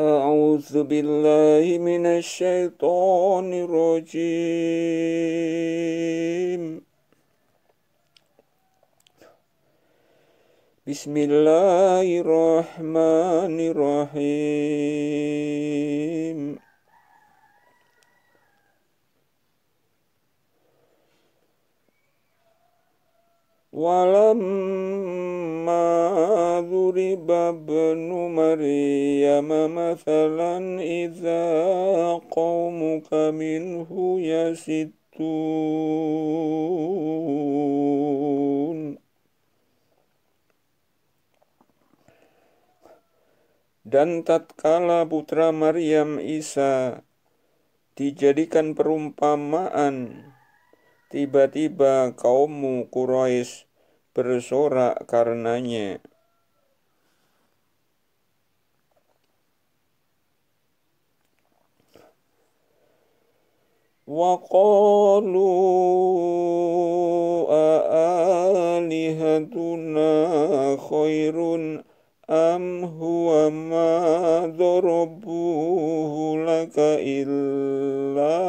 أعوذ بالله من الشيطان الرجيم بسم الله الرحمن الرحيم ولم كما ضرب ابن مريم مثلا إذا قومك منه يسدون Dan tatkala putra Maryam Isa dijadikan perumpamaan, tiba-tiba kaummu Quraisy bersorak karenanya. وقالوا أآلهتنا خير أم هو ما ضربوه لك إلا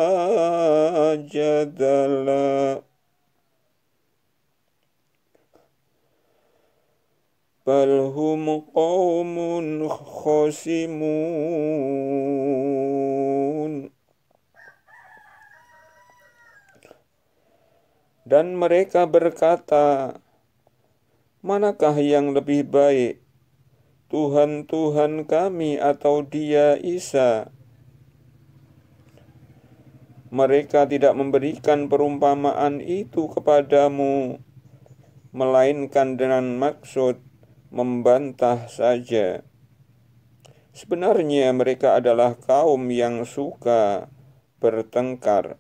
بل هم قوم خصمون Dan mereka berkata, Manakah yang lebih baik, Tuhan-Tuhan kami atau dia Isa? Mereka tidak memberikan perumpamaan itu kepadamu, melainkan dengan maksud membantah saja. Sebenarnya mereka adalah kaum yang suka bertengkar.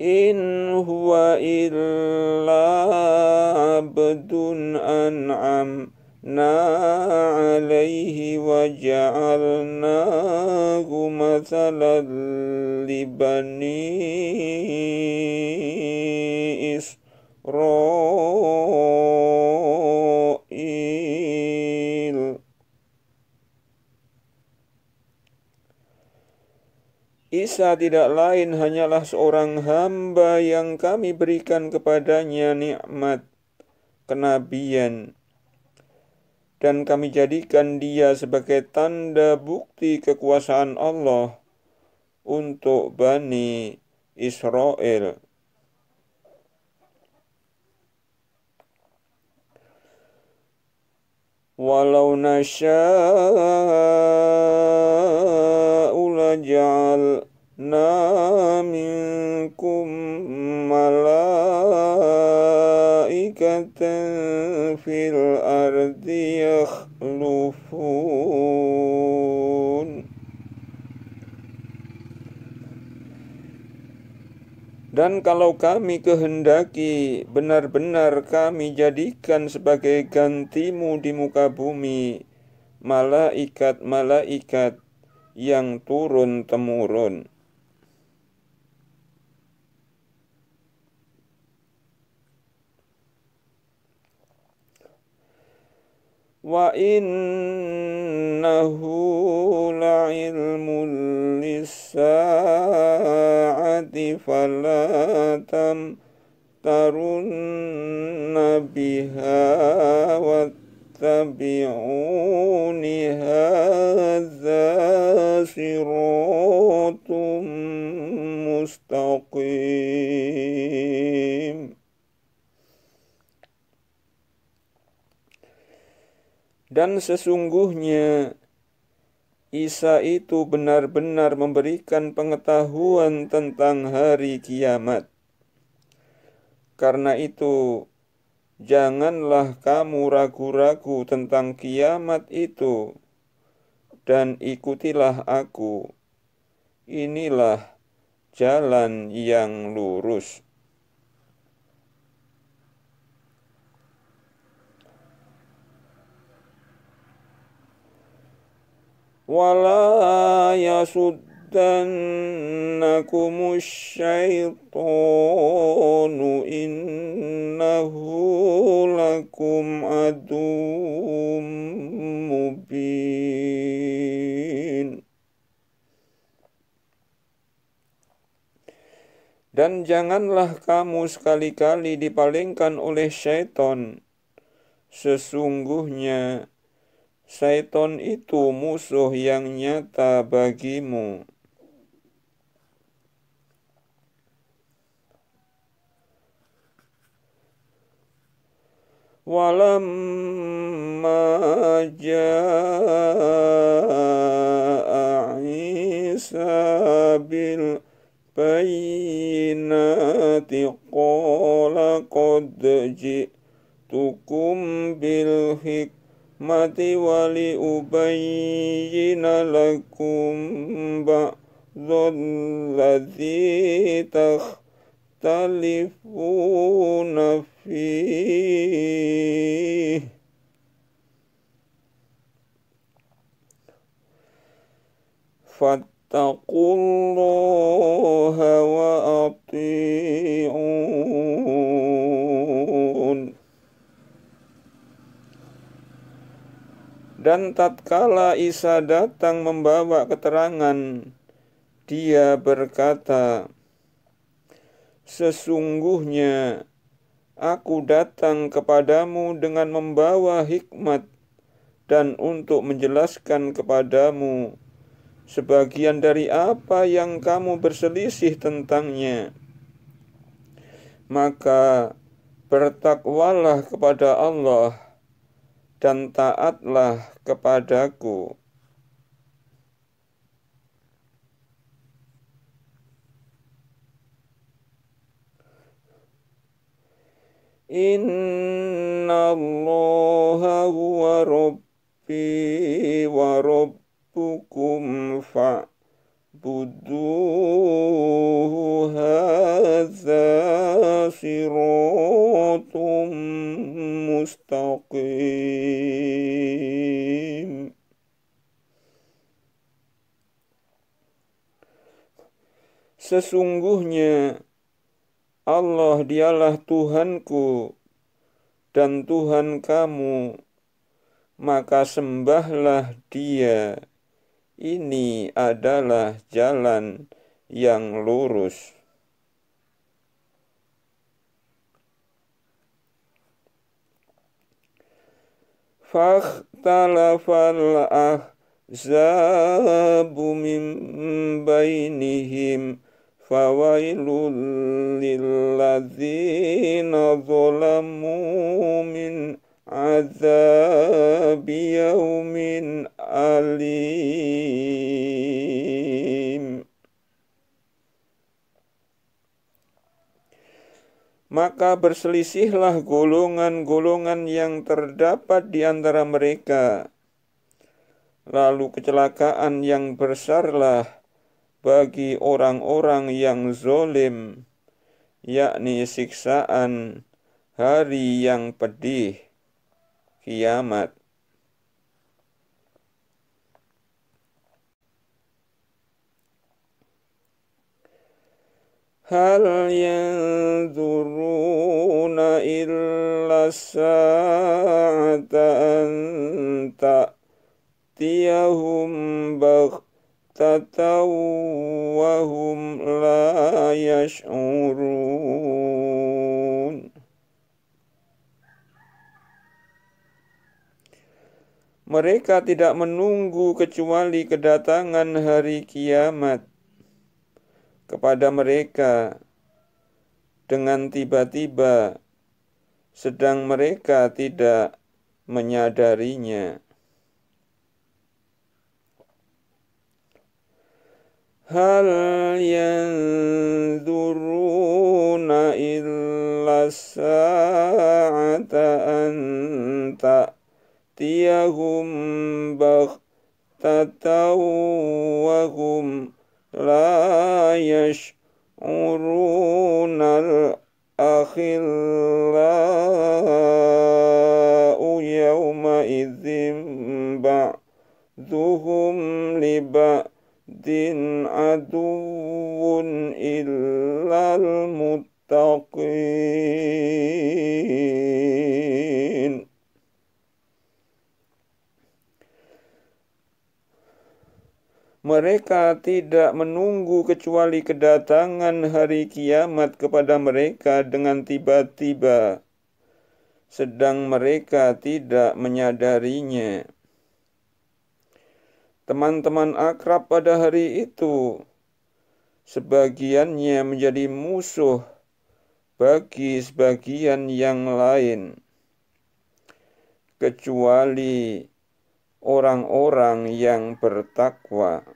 In huwa illa abdun an'am. عليه وجعلناه مثلا لبني إسرائيل Isa tidak lain hanyalah seorang hamba yang kami berikan kepadanya nikmat kenabian dan kami jadikan dia sebagai tanda bukti kekuasaan Allah untuk Bani Israel. Walau nasya'a Dan kalau kami kehendaki, benar-benar kami jadikan sebagai gantimu di muka bumi malaikat-malaikat yang turun-temurun. Wa innahu la'ilmul lisa فلا تمترن بها واتبعون هذا صراط مستقيم Dan sesungguhnya Isa itu benar-benar memberikan pengetahuan tentang hari kiamat. Karena itu, janganlah kamu ragu-ragu tentang kiamat itu, dan ikutilah aku. Inilah jalan yang lurus. ولا يصدنكم الشيطان إنه لكم عدو مبين Dan janganlah kamu sekali-kali dipalingkan oleh syaitan. Sesungguhnya Syaiton itu musuh yang nyata bagimu. Walamma jaa Isa bil bayinati qala qad ji'tukum bil hikmah الرحمة ولأبين لكم بعض الذي تختلفون فيه فاتقوا الله وأطيعوا Dan tatkala Isa datang membawa keterangan, dia berkata, Sesungguhnya aku datang kepadamu dengan membawa hikmat dan untuk menjelaskan kepadamu sebagian dari apa yang kamu berselisih tentangnya. Maka bertakwalah kepada Allah dan taatlah kepadaku. Inna allaha huwa Rabbi wa Rabbukum fa'buduhu hadza صراط مستقيم Sesungguhnya Allah dialah Tuhanku dan Tuhan kamu, maka sembahlah dia. Ini adalah jalan yang lurus. فاختلف الأحزاب من بينهم فويل للذين ظلموا من عذاب يوم أليم maka berselisihlah golongan-golongan yang terdapat di antara mereka. Lalu kecelakaan yang besarlah bagi orang-orang yang zolim, yakni siksaan hari yang pedih, kiamat. هل ينظرون إلا الساعة أن تأتيهم بغتة وهم لا يشعرون Mereka tidak menunggu kecuali kedatangan hari kiamat kepada mereka dengan tiba-tiba sedang mereka tidak menyadarinya. Hal yang duruna illa sa'ata anta ta'tiyahum baghtatan wa لا يشعرون الأخلاء يومئذ بعضهم لبعض عدو إلا المتقين mereka tidak menunggu kecuali kedatangan hari kiamat kepada mereka dengan tiba-tiba, sedang mereka tidak menyadarinya. Teman-teman akrab pada hari itu, sebagiannya menjadi musuh bagi sebagian yang lain, kecuali orang-orang yang bertakwa.